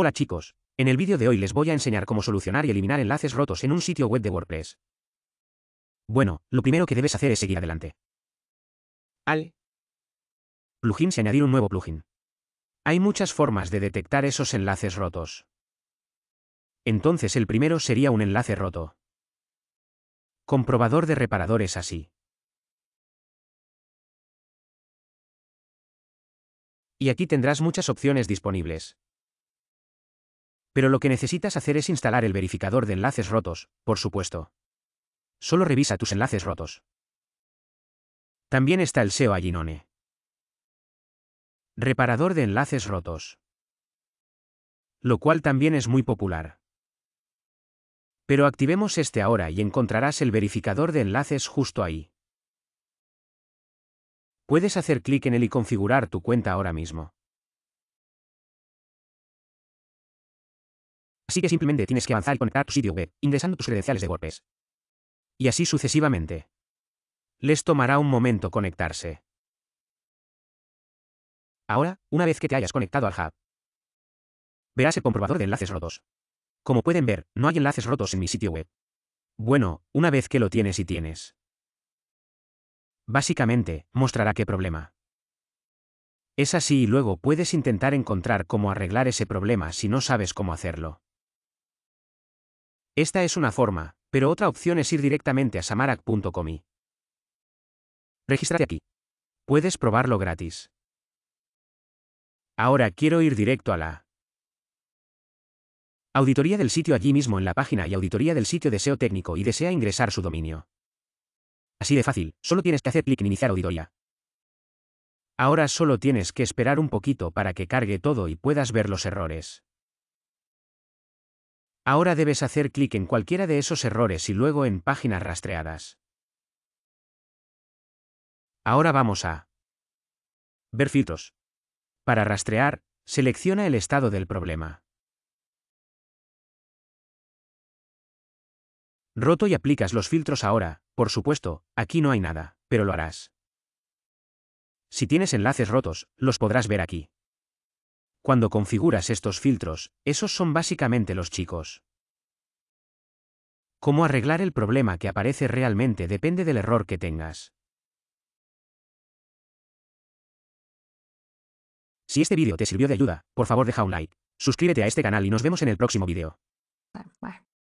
Hola chicos, en el vídeo de hoy les voy a enseñar cómo solucionar y eliminar enlaces rotos en un sitio web de WordPress. Bueno, lo primero que debes hacer es seguir adelante. Al plugin y añadir un nuevo plugin. Hay muchas formas de detectar esos enlaces rotos. Entonces el primero sería un enlace roto. Comprobador de reparadores así. Y aquí tendrás muchas opciones disponibles. Pero lo que necesitas hacer es instalar el verificador de enlaces rotos, por supuesto. Solo revisa tus enlaces rotos. También está el SEO Aginone. Reparador de enlaces rotos. Lo cual también es muy popular. Pero activemos este ahora y encontrarás el verificador de enlaces justo ahí. Puedes hacer clic en él y configurar tu cuenta ahora mismo. Así que simplemente tienes que avanzar y conectar tu sitio web, ingresando tus credenciales de golpes. Y así sucesivamente. Les tomará un momento conectarse. Ahora, una vez que te hayas conectado al hub, verás el comprobador de enlaces rotos. Como pueden ver, no hay enlaces rotos en mi sitio web. Bueno, una vez que lo tienes y tienes. Básicamente, mostrará qué problema. Es así y luego puedes intentar encontrar cómo arreglar ese problema si no sabes cómo hacerlo. Esta es una forma, pero otra opción es ir directamente a samarak.com y aquí. Puedes probarlo gratis. Ahora quiero ir directo a la auditoría del sitio allí mismo en la página y auditoría del sitio deseo técnico y desea ingresar su dominio. Así de fácil, solo tienes que hacer clic en iniciar auditoría. Ahora solo tienes que esperar un poquito para que cargue todo y puedas ver los errores. Ahora debes hacer clic en cualquiera de esos errores y luego en Páginas rastreadas. Ahora vamos a ver filtros. Para rastrear, selecciona el estado del problema. Roto y aplicas los filtros ahora, por supuesto, aquí no hay nada, pero lo harás. Si tienes enlaces rotos, los podrás ver aquí. Cuando configuras estos filtros, esos son básicamente los chicos. Cómo arreglar el problema que aparece realmente depende del error que tengas. Si este vídeo te sirvió de ayuda, por favor deja un like, suscríbete a este canal y nos vemos en el próximo vídeo.